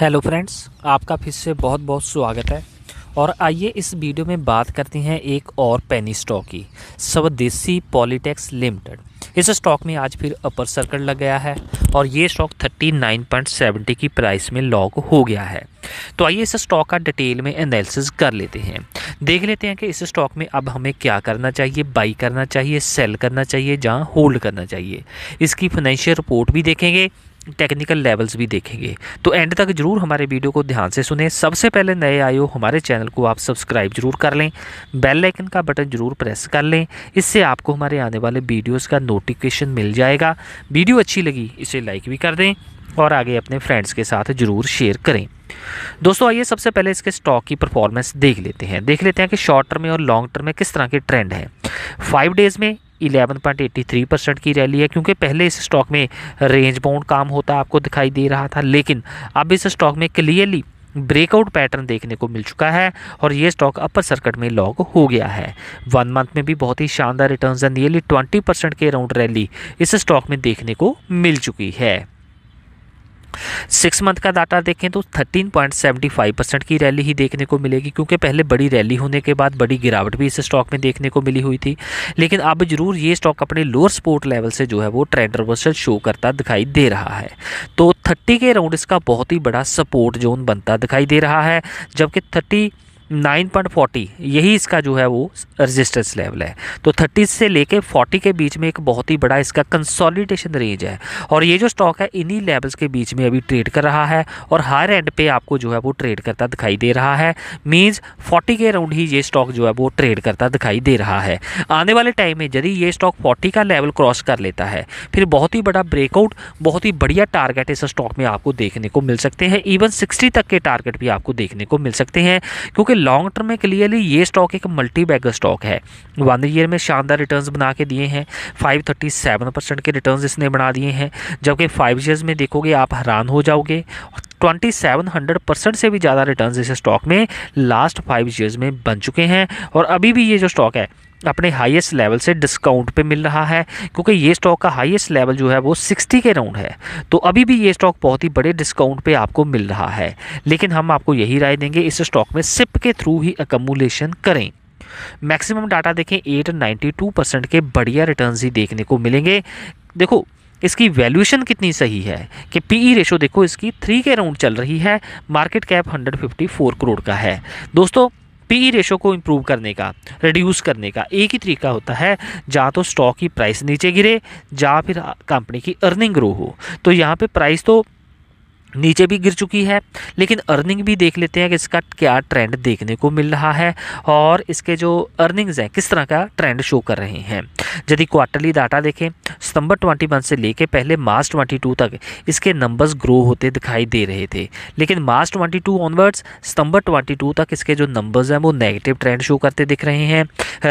hello friends आपका फिर से बहुत बहुत स्वागत है और आइए इस वीडियो में बात करते हैं एक और पेनी स्टॉक की स्वदेशी पॉलीटेक्स लिमिटेड इस स्टॉक में आज फिर अपर सर्कल लग गया है और ये स्टॉक 39.70 की प्राइस में लॉक हो गया है तो आइए इस स्टॉक का डिटेल में एनालिसिस कर लेते हैं देख लेते हैं कि इस स्टॉक में अब हमें क्या करना चाहिए बाई करना चाहिए सेल करना चाहिए जहाँ होल्ड करना चाहिए इसकी फाइनेंशियल रिपोर्ट भी देखेंगे टेक्निकल लेवल्स भी देखेंगे तो एंड तक ज़रूर हमारे वीडियो को ध्यान से सुने सबसे पहले नए आए हो हमारे चैनल को आप सब्सक्राइब जरूर कर लें बेल आइकन का बटन ज़रूर प्रेस कर लें इससे आपको हमारे आने वाले वीडियोस का नोटिफिकेशन मिल जाएगा वीडियो अच्छी लगी इसे लाइक भी कर दें और आगे अपने फ्रेंड्स के साथ ज़रूर शेयर करें दोस्तों आइए सबसे पहले इसके स्टॉक की परफॉर्मेंस देख लेते हैं देख लेते हैं कि शॉर्ट टर्म में और लॉन्ग टर्म में किस तरह के ट्रेंड हैं फाइव डेज़ में 11.83 परसेंट की रैली है क्योंकि पहले इस स्टॉक में रेंज बाउंड काम होता आपको दिखाई दे रहा था लेकिन अब इस स्टॉक में क्लियरली ब्रेकआउट पैटर्न देखने को मिल चुका है और ये स्टॉक अपर सर्किट में लॉक हो गया है वन मंथ में भी बहुत ही शानदार रिटर्न्स है नियरली 20 परसेंट के अराउंड रैली इस स्टॉक में देखने को मिल चुकी है सिक्स मंथ का डाटा देखें तो thirteen point seventy five percent की रैली ही देखने को मिलेगी क्योंकि पहले बड़ी रैली होने के बाद बड़ी गिरावट भी इस स्टॉक में देखने को मिली हुई थी लेकिन अब जरूर ये स्टॉक अपने लोअर सपोर्ट लेवल से जो है वो ट्रेंड रिवर्सल शो करता दिखाई दे रहा है तो थर्टी के अराउंड इसका बहुत ही बड़ा सपोर्ट जोन बनता दिखाई दे रहा है जबकि थर्टी नाइन पॉइंट फोर्टी यही इसका जो है वो रजिस्टेंस लेवल है तो थर्टी से लेके फोर्टी के बीच में एक बहुत ही बड़ा इसका कंसोलिडेशन रेंज है और ये जो स्टॉक है इन्हीं लेवल्स के बीच में अभी ट्रेड कर रहा है और हायर एंड पे आपको जो है वो ट्रेड करता दिखाई दे रहा है मीन्स फोर्टी के अराउंड ही ये स्टॉक जो है वो ट्रेड करता दिखाई दे रहा है आने वाले टाइम में यदि ये स्टॉक फोर्टी का लेवल क्रॉस कर लेता है फिर बहुत ही बड़ा ब्रेकआउट बहुत ही बढ़िया टारगेट इस स्टॉक में आपको देखने को मिल सकते हैं इवन सिक्सटी तक के टारगेट भी आपको देखने को मिल सकते हैं क्योंकि लॉन्ग टर्म में क्लियरली ये स्टॉक एक मल्टी बैगर स्टॉक है वन ईयर में शानदार रिटर्न्स बना के दिए हैं 537 परसेंट के रिटर्न्स इसने बना दिए हैं जबकि फाइव ईयर्स में देखोगे आप हैरान हो जाओगे ट्वेंटी सेवन हंड्रेड परसेंट से भी ज़्यादा रिटर्न इस स्टॉक में लास्ट फाइव ईयर्स में बन चुके हैं और अभी भी ये जो स्टॉक है अपने हाईएस्ट लेवल से डिस्काउंट पे मिल रहा है क्योंकि ये स्टॉक का हाईएस्ट लेवल जो है वो 60 के राउंड है तो अभी भी ये स्टॉक बहुत ही बड़े डिस्काउंट पे आपको मिल रहा है लेकिन हम आपको यही राय देंगे इस स्टॉक में सिप के थ्रू ही अकमुलेशन करें मैक्सिमम डाटा देखें 892 परसेंट के बढ़िया रिटर्न ही देखने को मिलेंगे देखो इसकी वैल्यूएशन कितनी सही है कि पी ई रेशो देखो इसकी थ्री के अराउंड चल रही है मार्केट कैप 154 करोड़ का है दोस्तों पी ई रेशो को इम्प्रूव करने का रिड्यूस करने का एक ही तरीका होता है जहाँ तो स्टॉक की प्राइस नीचे गिरे या फिर कंपनी की अर्निंग ग्रो हो तो यहाँ पे प्राइस तो नीचे भी गिर चुकी है लेकिन अर्निंग भी देख लेते हैं कि इसका क्या ट्रेंड देखने को मिल रहा है और इसके जो अर्निंग्स हैं किस तरह का ट्रेंड शो कर रहे हैं यदि क्वार्टरली डाटा देखें सितंबर 21 से लेकर पहले मार्च 22 तक इसके नंबर्स ग्रो होते दिखाई दे रहे थे लेकिन मार्च 22 ऑनवर्ड्स सितंबर 22 तक इसके जो नंबर्स हैं वो नेगेटिव ट्रेंड शो करते दिख रहे हैं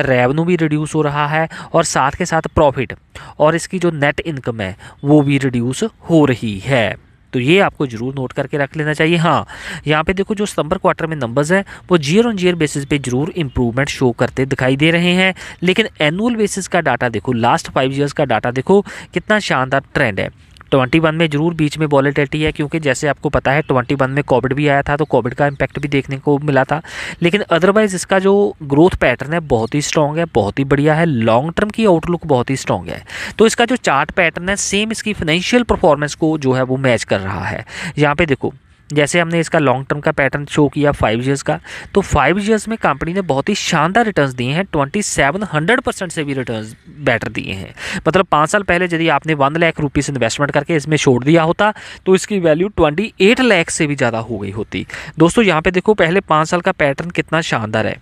रेवन्यू भी रिड्यूस हो रहा है और साथ के साथ प्रॉफिट और इसकी जो नेट इनकम है वो भी रिड्यूस हो रही है तो ये आपको जरूर नोट करके रख लेना चाहिए हाँ यहाँ पे देखो जो सितंबर क्वार्टर में नंबर्स हैं वो जीयर ऑन जीयर बेसिस पे जरूर इंप्रूवमेंट शो करते दिखाई दे रहे हैं लेकिन एनुअल बेसिस का डाटा देखो लास्ट फाइव ईयर्स का डाटा देखो कितना शानदार ट्रेंड है ट्वेंटी वन में ज़रूर बीच में वॉलेटिलिटी है क्योंकि जैसे आपको पता है ट्वेंटी वन में कोविड भी आया था तो कोविड का इम्पैक्ट भी देखने को मिला था लेकिन अदरवाइज़ इसका जो ग्रोथ पैटर्न है बहुत ही स्ट्रॉन्ग है बहुत ही बढ़िया है लॉन्ग टर्म की आउटलुक बहुत ही स्ट्रॉन्ग है तो इसका जो चार्ट पैटर्न है सेम इसकी फाइनेंशियल परफॉर्मेंस को जो है वो मैच कर रहा है यहाँ पे देखो जैसे हमने इसका लॉन्ग टर्म का पैटर्न शो किया फाइव ईयर्स का तो फाइव ईयर्स में कंपनी ने बहुत ही शानदार रिटर्न्स दिए हैं ट्वेंटी सेवन हंड्रेड परसेंट से भी रिटर्न्स बेटर दिए हैं मतलब पाँच साल पहले यदि आपने वन लाख रुपीस इन्वेस्टमेंट करके इसमें छोड़ दिया होता तो इसकी वैल्यू ट्वेंटी एट लाख से भी ज़्यादा हो गई होती दोस्तों यहाँ पर देखो पहले पाँच साल का पैटर्न कितना शानदार है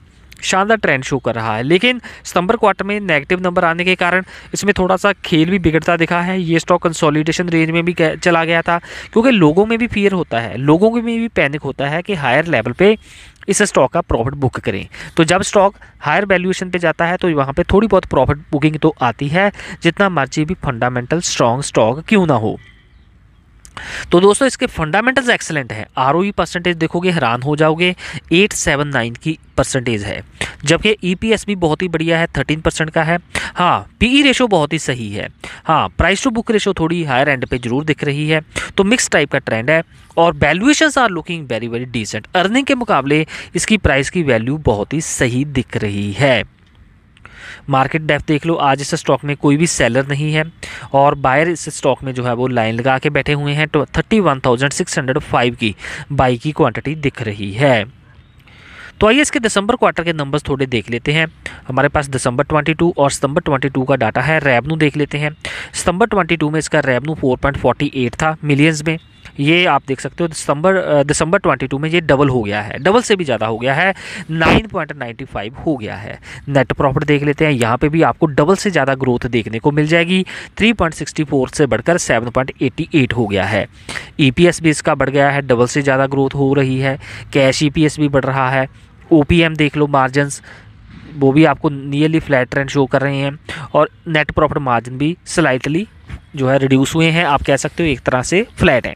शानदार ट्रेंड शो कर रहा है लेकिन सितंबर क्वार्टर में नेगेटिव नंबर आने के कारण इसमें थोड़ा सा खेल भी बिगड़ता दिखा है ये स्टॉक कंसोलिडेशन रेंज में भी चला गया था क्योंकि लोगों में भी फियर होता है लोगों में भी पैनिक होता है कि हायर लेवल पे इस स्टॉक का प्रॉफिट बुक करें तो जब स्टॉक हायर वैल्यूएशन पे जाता है तो वहाँ पे थोड़ी बहुत प्रॉफिट बुकिंग तो आती है जितना मर्जी भी फंडामेंटल स्ट्रॉन्ग स्टॉक क्यों ना हो तो दोस्तों इसके फंडामेंटल्स एक्सेलेंट हैं आर परसेंटेज e देखोगे हैरान हो जाओगे एट सेवन नाइन की परसेंटेज है जबकि ई पी एस भी बहुत ही बढ़िया है थर्टीन परसेंट का है हाँ पी ई रेशो बहुत ही सही है हाँ प्राइस टू बुक रेशो थोड़ी हायर एंड पे जरूर दिख रही है तो मिक्स टाइप का ट्रेंड है और valuation are looking very very decent earning के मुकाबले इसकी प्राइस की वैल्यू बहुत ही सही दिख रही है मार्केट डेफ देख लो आज इस स्टॉक में कोई भी सेलर नहीं है और बायर इस स्टॉक में जो है वो लाइन लगा के बैठे हुए हैं तो thirty one thousand six hundred five की बाई की क्वांटिटी दिख रही है तो आइए इसके दिसंबर क्वार्टर के नंबर्स थोड़े देख लेते हैं हमारे पास दिसंबर 22 और सितंबर 22 का डाटा है रेवनू देख लेते हैं सितंबर 22 में इसका रेवनू 4.48 था मिलियंस में ये आप देख सकते हो दिसंबर दिसंबर 22 में ये डबल हो गया है डबल से भी ज़्यादा हो गया है 9.95 हो गया है नेट प्रॉफिट देख लेते हैं यहाँ पे भी आपको डबल से ज़्यादा ग्रोथ देखने को मिल जाएगी 3.64 से बढ़कर 7.88 हो गया है ई e भी इसका बढ़ गया है डबल से ज़्यादा ग्रोथ हो रही है कैश ई e भी बढ़ रहा है ओ देख लो मार्जिनस वो भी आपको नियरली फ्लैट ट्रेंड शो कर रहे हैं और नेट प्रॉफिट मार्जिन भी स्लाइटली जो है रिड्यूस हुए हैं आप कह सकते हो एक तरह से फ्लैट हैं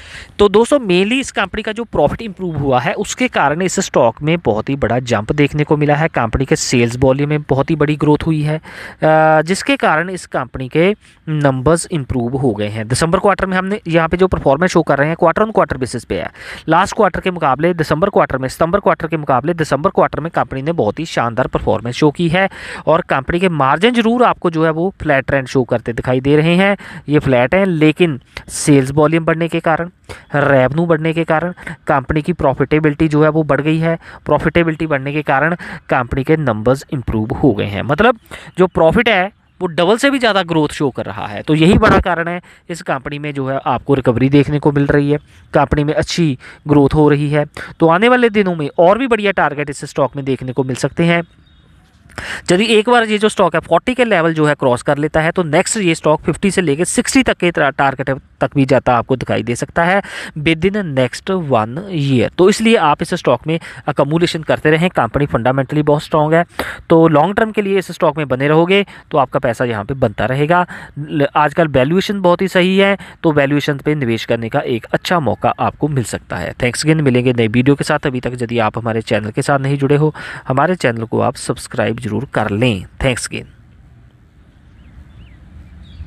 तो दोस्तों मेनली इस कंपनी का जो प्रॉफिट इंप्रूव हुआ है उसके कारण इस स्टॉक में बहुत ही बड़ा जंप देखने को मिला है कंपनी के सेल्स वॉल्यूम में बहुत ही बड़ी ग्रोथ हुई है जिसके कारण इस कंपनी के नंबर्स इंप्रूव हो गए हैं दिसंबर क्वार्टर में हमने यहाँ पे जो परफॉर्मेंस शो कर रहे हैं क्वार्टर ऑन क्वार्टर बेसिस पे है लास्ट क्वार्टर के मुकाबले दिसंबर क्वार्टर में सितंबर क्वार्टर के मुकाबले दिसंबर क्वार्टर में कंपनी ने बहुत ही शानदार परफॉर्मेंस शो की है और कंपनी के मार्जिन जरूर आपको जो है वो फ्लैट ट्रेंड शो करते दिखाई दे रहे हैं ये फ्लैट हैं लेकिन सेल्स वॉल्यूम बढ़ने के कारण रेवन्यू बढ़ने के कारण कंपनी की प्रॉफिटेबिलिटी जो है वो बढ़ गई है प्रॉफिटेबिलिटी बढ़ने के कारण कंपनी के नंबर्स इंप्रूव हो गए हैं मतलब जो प्रॉफिट है वो डबल से भी ज़्यादा ग्रोथ शो कर रहा है तो यही बड़ा कारण है इस कंपनी में जो है आपको रिकवरी देखने को मिल रही है कंपनी में अच्छी ग्रोथ हो रही है तो आने वाले दिनों में और भी बढ़िया टारगेट इस स्टॉक में देखने को मिल सकते हैं यदि एक बार ये जो स्टॉक है फोर्टी के लेवल जो है क्रॉस कर लेता है तो नेक्स्ट ये स्टॉक फिफ्टी से लेकर सिक्सटी तक के टारगेट तक भी जाता आपको दिखाई दे सकता है within next one year तो इसलिए आप इस स्टॉक में अकमूलेशन करते रहें कंपनी फंडामेंटली बहुत स्ट्रॉन्ग है तो लॉन्ग टर्म के लिए इस स्टॉक में बने रहोगे तो आपका पैसा यहाँ पर बनता रहेगा आजकल वैल्यूएशन बहुत ही सही है तो वैल्यूएशन पर निवेश करने का एक अच्छा मौका आपको मिल सकता है थैंक्स गिन मिलेंगे नई वीडियो के साथ अभी तक यदि आप हमारे चैनल के साथ नहीं जुड़े हो हमारे चैनल को आप सब्सक्राइब जरूर कर लें थैंक्स गेन